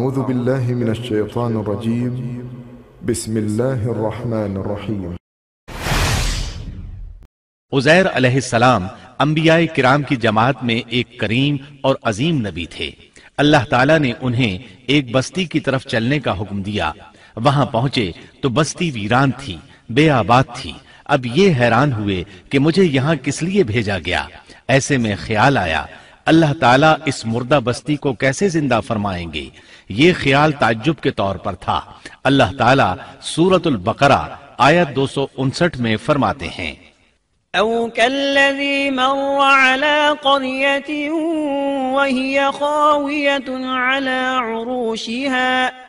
من بسم الرحمن عزیر علیہ السلام انبیاء کرام کی جماعت میں ایک کریم اور عظیم نبی تھے اللہ تعالیٰ نے انہیں ایک بستی کی طرف چلنے کا حکم دیا وہاں پہنچے تو بستی ویران تھی بے آباد تھی اب یہ حیران ہوئے کہ مجھے یہاں کس لیے بھیجا گیا ایسے میں خیال آیا اللہ تعالیٰ اس مردہ بستی کو کیسے زندہ فرمائیں گے یہ خیال تعجب کے طور پر تھا اللہ تعالیٰ سورت البقرہ آیت دو سو انسٹھ میں فرماتے ہیں او کالذی مر علی قریت وہی خاویت على عروشها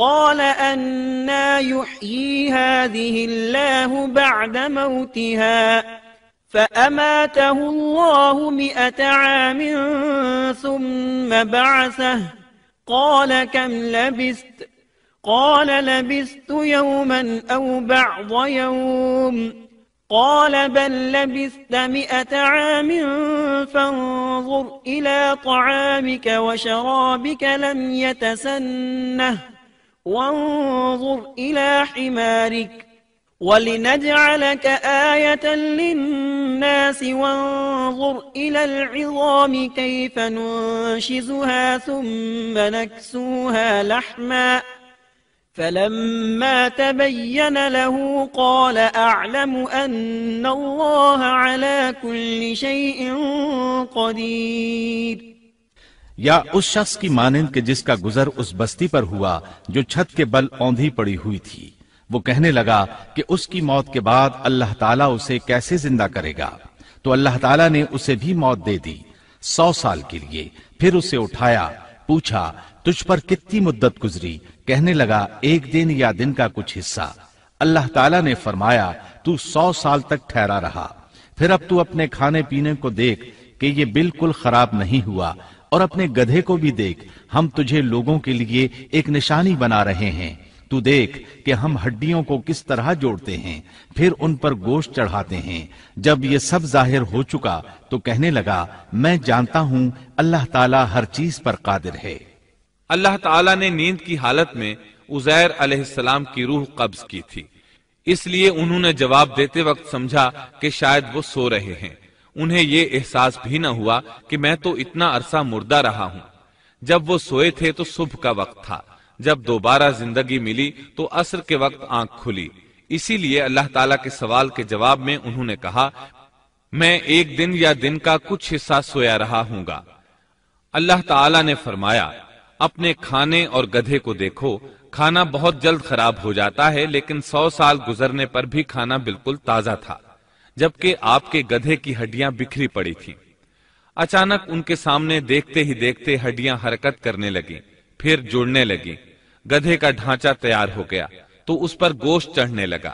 قال انا یحیی هذه اللہ بعد موتها فأماته الله مئة عام ثم بعثه قال كم لبست قال لبست يوما أو بعض يوم قال بل لبست مئة عام فانظر إلى طعامك وشرابك لم يتسنه وانظر إلى حمارك ولنجعلك آية للناس وانظر إلى العظام كيف ننشزها ثم نكسوها لحما فلما تبين له قال أعلم أن الله على كل شيء قدير یا اس شخص کی مانند کہ جس کا گزر اس بستی پر ہوا جو چھت کے بل اوندھی پڑی ہوئی تھی وہ کہنے لگا کہ اس کی موت کے بعد اللہ تعالیٰ اسے کیسے زندہ کرے گا تو اللہ تعالیٰ نے اسے بھی موت دے دی سو سال کے لیے پھر اسے اٹھایا پوچھا تجھ پر کتنی مدت گزری کہنے لگا ایک دن یا دن کا کچھ حصہ اللہ تعالیٰ نے فرمایا تو سو سال تک ٹھہرا رہا پھر اب تو اپنے کھانے پینے کو دیکھ کہ یہ بالکل خراب نہیں ہوا اور اپنے گدھے کو بھی دیکھ ہم تجھے لوگوں کے لیے ایک نشانی بنا رہے ہیں تو دیکھ کہ ہم ہڈیوں کو کس طرح جوڑتے ہیں پھر ان پر گوشت چڑھاتے ہیں جب یہ سب ظاہر ہو چکا تو کہنے لگا میں جانتا ہوں اللہ تعالیٰ ہر چیز پر قادر ہے اللہ تعالیٰ نے نیند کی حالت میں عزیر علیہ السلام کی روح قبض کی تھی اس لیے انہوں نے جواب دیتے وقت سمجھا کہ شاید وہ سو رہے ہیں انہیں یہ احساس بھی نہ ہوا کہ میں تو اتنا عرصہ مردہ رہا ہوں جب وہ سوئے تھے تو صبح کا وقت تھا جب دوبارہ زندگی ملی تو عصر کے وقت آنکھ کھلی اسی لیے اللہ تعالیٰ کے سوال کے جواب میں انہوں نے کہا میں ایک دن یا دن کا کچھ حصہ سویا رہا ہوں گا اللہ تعالیٰ نے فرمایا اپنے کھانے اور گدھے کو دیکھو کھانا بہت جلد خراب ہو جاتا ہے لیکن سو سال گزرنے پر بھی کھانا بالکل تازہ تھا جبکہ آپ کے گدھے کی ہڈیاں بکھری پڑی تھی اچانک ان کے سامنے دیکھتے ہی دیکھتے ہڈیاں حرکت کرنے لگیں پھر جڑنے لگی گدھے کا ڈھانچہ تیار ہو گیا تو اس پر گوشت چڑھنے لگا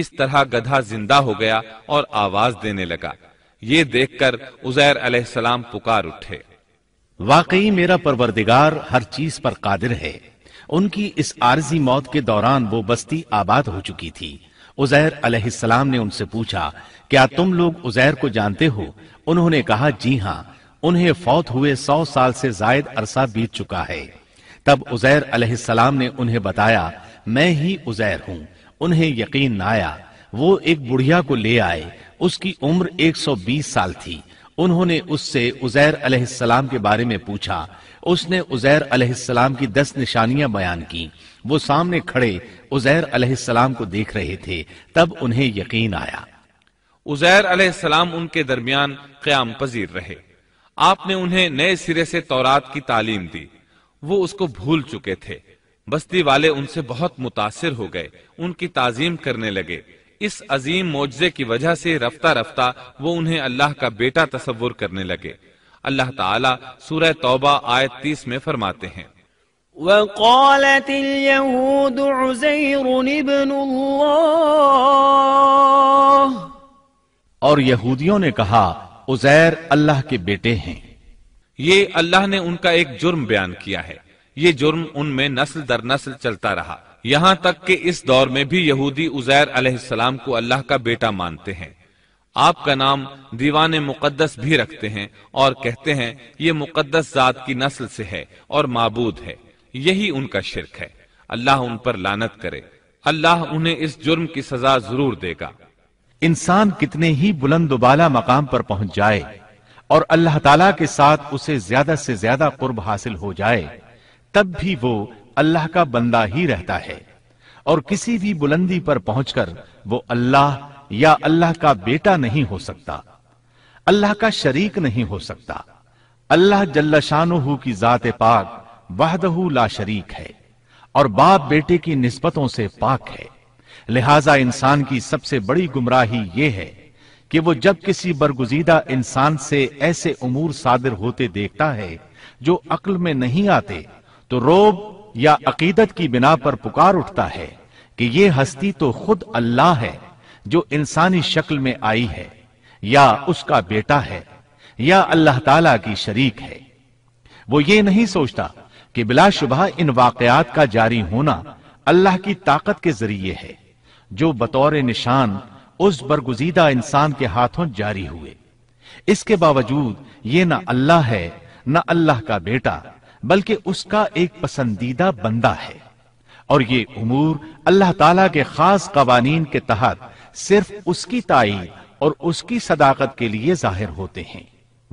اس طرح گدھا زندہ ہو گیا اور آواز دینے لگا یہ دیکھ کر عزیر علیہ السلام پکار اٹھے واقعی میرا پروردگار ہر چیز پر قادر ہے ان کی اس عارضی موت کے دوران وہ بستی آباد ہو چکی تھی عزیر علیہ السلام نے ان سے پوچھا کیا تم لوگ عزیر کو جانتے ہو انہوں نے کہا جی ہاں انہیں فوت ہوئے سو سال سے زائد عرصہ بیت چکا ہے تب عزیر علیہ السلام نے انہیں بتایا میں ہی عزیر ہوں انہیں یقین نہ آیا وہ ایک بڑھیا کو لے آئے اس کی عمر ایک سو بیس سال تھی انہوں نے اس سے عزیر علیہ السلام کے بارے میں پوچھا اس نے عزیر علیہ السلام کی دس نشانیاں بیان کی وہ سامنے کھڑے عزیر علیہ السلام کو دیکھ رہے تھے تب انہیں یقین آیا عزیر علیہ السلام ان کے درمیان قیام پذیر رہے آپ نے انہیں نئے سرے سے تورات کی تعلیم دی وہ اس کو بھول چکے تھے بستی والے ان سے بہت متاثر ہو گئے ان کی تعظیم کرنے لگے اس عظیم معجزے کی وجہ سے رفتہ رفتہ وہ انہیں اللہ کا بیٹا تصور کرنے لگے اللہ تعالی سورہ توبہ آیت تیس میں فرماتے ہیں وقالت ابن اور یہودیوں نے کہا عزیر اللہ کے بیٹے ہیں یہ اللہ نے ان کا ایک جرم بیان کیا ہے یہ جرم ان میں نسل نسل در چلتا رہا یہاں تک کہ اس دور میں بھی یہودی علیہ السلام کو اللہ کا بیٹا مانتے ہیں آپ کا نام دیوان مقدس بھی رکھتے ہیں اور کہتے ہیں یہ مقدس ذات کی نسل سے ہے اور معبود ہے یہی ان کا شرک ہے اللہ ان پر لانت کرے اللہ انہیں اس جرم کی سزا ضرور دے گا انسان کتنے ہی بلند و بالا مقام پر پہنچ جائے اور اللہ تعالی کے ساتھ اسے زیادہ سے زیادہ قرب حاصل ہو جائے تب بھی وہ اللہ کا بندہ ہی رہتا ہے اور کسی بھی بلندی پر پہنچ کر وہ اللہ یا اللہ کا بیٹا نہیں ہو سکتا اللہ کا شریک نہیں ہو سکتا اللہ جل شانہ کی ذات پاک وحدہ لا شریک ہے اور باپ بیٹے کی نسبتوں سے پاک ہے لہذا انسان کی سب سے بڑی گمراہی یہ ہے کہ وہ جب کسی برگزیدہ انسان سے ایسے امور صادر ہوتے دیکھتا ہے جو عقل میں نہیں آتے تو روب یا عقیدت کی بنا پر پکار اٹھتا ہے ہے کہ یہ ہستی تو خود اللہ جو انسانی شکل میں آئی ہے یا اس کا بیٹا ہے یا اللہ تعالی کی شریک ہے وہ یہ نہیں سوچتا کہ بلا شبہ ان واقعات کا جاری ہونا اللہ کی طاقت کے ذریعے ہے جو بطور نشان اس برگزیدہ انسان کے ہاتھوں جاری ہوئے اس کے باوجود یہ نہ اللہ ہے نہ اللہ کا بیٹا بلکہ اس کا ایک پسندیدہ بندہ ہے اور یہ امور اللہ تعالیٰ کے خاص قوانین کے تحت صرف اس کی تائید اور اس کی صداقت کے لیے ظاہر ہوتے ہیں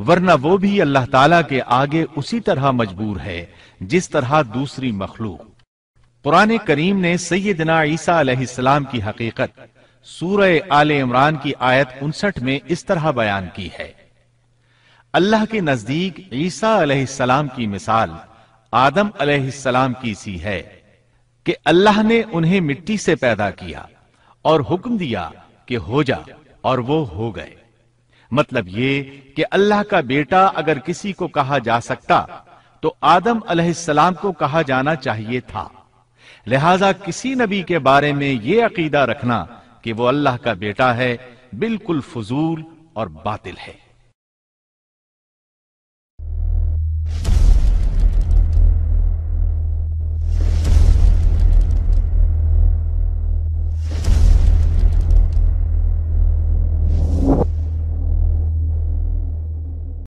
ورنہ وہ بھی اللہ تعالیٰ کے آگے اسی طرح مجبور ہے جس طرح دوسری مخلوق قرآن کریم نے سیدنا عیسیٰ علیہ السلام کی حقیقت سورہ آل عمران کی آیت انسٹھ میں اس طرح بیان کی ہے اللہ کے نزدیک عیسیٰ علیہ السلام کی مثال آدم علیہ السلام کی سی ہے کہ اللہ نے انہیں مٹی سے پیدا کیا اور حکم دیا کہ ہو جا اور وہ ہو گئے مطلب یہ کہ اللہ کا بیٹا اگر کسی کو کہا جا سکتا تو آدم علیہ السلام کو کہا جانا چاہیے تھا لہذا کسی نبی کے بارے میں یہ عقیدہ رکھنا کہ وہ اللہ کا بیٹا ہے بالکل فضول اور باطل ہے